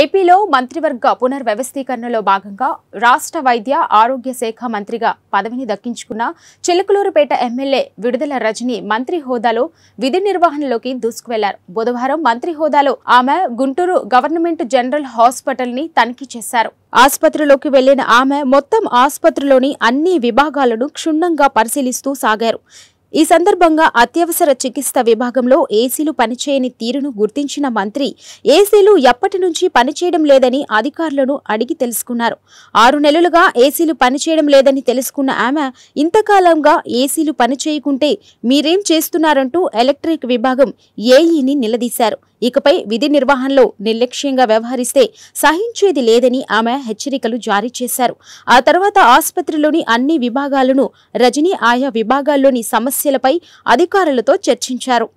ఏపీలో మంత్రివర్గ పునర్వ్యవస్థీకరణలో భాగంగా రాష్ట్ర వైద్య ఆరోగ్య శాఖ మంత్రిగా పదవిని దక్కించుకున్న చిలకలూరుపేట ఎమ్మెల్యే విడుదల రజని మంత్రి హోదాలో విధి నిర్వహణలోకి దూసుకువెళ్లారు బుధవారం మంత్రి హోదాలో ఆమె గుంటూరు గవర్నమెంట్ జనరల్ హాస్పిటల్ ని తనిఖీ చేశారు ఆసుపత్రిలోకి వెళ్లిన ఆమె మొత్తం ఆసుపత్రిలోని అన్ని విభాగాలను క్షుణ్ణంగా పరిశీలిస్తూ సాగారు ఈ సందర్భంగా అత్యవసర చికిత్స విభాగంలో ఏసీలు పనిచేయని తీరును గుర్తించిన మంత్రి ఏసీలు ఎప్పటి నుంచి పనిచేయడం లేదని అధికారులను అడిగి తెలుసుకున్నారు ఆరు నెలలుగా ఏసీలు పనిచేయడం లేదని తెలుసుకున్న ఆమె ఇంతకాలంగా ఏసీలు పనిచేయకుంటే మీరేం చేస్తున్నారంటూ ఎలక్ట్రిక్ విభాగం ఏఈని నిలదీశారు ఇకపై విధి నిర్వహణలో నిర్లక్ష్యంగా వ్యవహరిస్తే సహించేది లేదని ఆమె హెచ్చరికలు జారీ చేశారు ఆ తర్వాత ఆసుపత్రిలోని అన్ని విభాగాలను రజనీ ఆయా విభాగాల్లోని సమస్యలపై అధికారులతో చర్చించారు